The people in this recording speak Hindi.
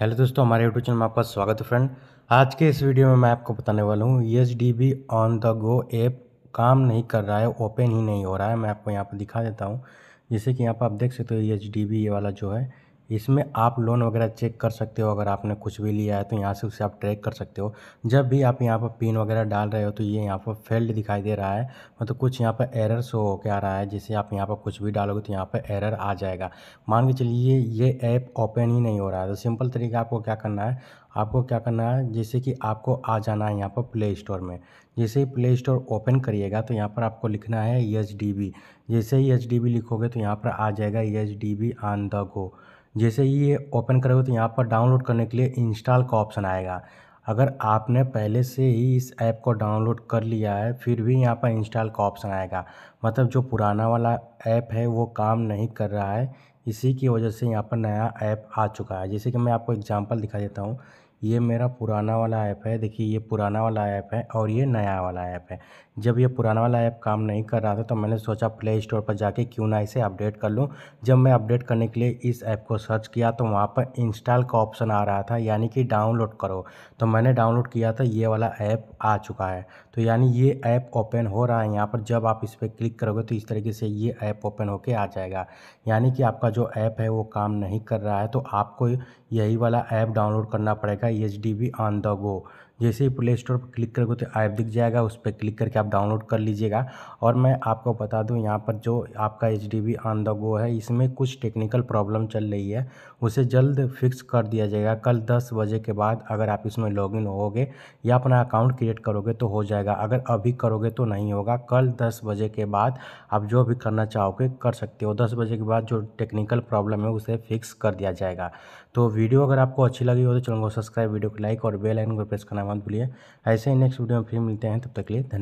हेलो दोस्तों हमारे यूट्यूब चैनल में आपका स्वागत है फ्रेंड आज के इस वीडियो में मैं आपको बताने वाला हूँ H D B on the go app काम नहीं कर रहा है ओपन ही नहीं हो रहा है मैं आपको यहाँ पर दिखा देता हूँ जैसे कि यहाँ पर आप देख सकते हो एच डी बी ये वाला जो है इसमें आप लोन वगैरह चेक कर सकते हो अगर आपने कुछ भी लिया है तो यहाँ से उसे आप ट्रैक कर सकते हो जब भी आप यहाँ पर पिन वगैरह डाल रहे हो तो ये यहाँ पर फेल्ड दिखाई दे रहा है मतलब तो कुछ यहाँ पर एरर शो होकर आ रहा है जैसे आप यहाँ पर कुछ भी डालोगे तो यहाँ पर एरर आ जाएगा मान के चलिए ये ऐप ओपन ही नहीं हो रहा है तो सिंपल तरीका आपको क्या करना है आपको क्या करना है जैसे कि आपको आ जाना है यहाँ पर प्ले स्टोर में जैसे ही प्ले स्टोर ओपन करिएगा तो यहाँ पर आपको लिखना है एच जैसे ही एच लिखोगे तो यहाँ पर आ जाएगा एच ऑन द गो जैसे ही ये ओपन करोगे तो यहाँ पर डाउनलोड करने के लिए इंस्टॉल का ऑप्शन आएगा अगर आपने पहले से ही इस ऐप को डाउनलोड कर लिया है फिर भी यहाँ पर इंस्टॉल का ऑप्शन आएगा मतलब जो पुराना वाला ऐप है वो काम नहीं कर रहा है इसी की वजह से यहाँ पर नया ऐप आ चुका है जैसे कि मैं आपको एग्जांपल दिखा देता हूँ ये मेरा पुराना वाला ऐप है देखिए ये पुराना वाला ऐप है और ये नया वाला ऐप है जब ये पुराना वाला ऐप काम नहीं कर रहा था तो मैंने सोचा प्ले स्टोर पर जाके क्यों ना इसे अपडेट कर लूँ जब मैं अपडेट करने के लिए इस ऐप को सर्च किया तो वहाँ पर इंस्टॉल का ऑप्शन आ रहा था यानी कि डाउनलोड करो तो मैंने डाउनलोड किया था ये वाला ऐप आ चुका है तो यानी ये ऐप ओपन हो रहा है यहाँ पर जब आप इस पर क्लिक करोगे तो इस तरीके से ये ऐप ओपन होके आ जाएगा यानी कि आपका जो ऐप है वो काम नहीं कर रहा है तो आपको यही वाला ऐप डाउनलोड करना पड़ेगा का H D B on the go जैसे ही प्ले स्टोर पर क्लिक करोगे तो ऐप दिख जाएगा उस पर क्लिक करके आप डाउनलोड कर लीजिएगा और मैं आपको बता दूं यहाँ पर जो आपका H D on the go है इसमें कुछ टेक्निकल प्रॉब्लम चल रही है उसे जल्द फिक्स कर दिया जाएगा कल दस बजे के बाद अगर आप इसमें लॉगिन होगे या अपना अकाउंट क्रिएट करोगे तो हो जाएगा अगर अभी करोगे तो नहीं होगा कल दस बजे के बाद आप जो भी करना चाहोगे कर सकते हो दस बजे के बाद जो टेक्निकल प्रॉब्लम है उसे फिक्स कर दिया जाएगा तो वीडियो अगर आपको अच्छी लगी हो तो चैनल को सब्सक्राइब वीडियो को लाइक और बेल आइकन को प्रेस करना मत भूलिए ऐसे ही नेक्स्ट वीडियो में फिर मिलते हैं तब तक के लिए धन्यवाद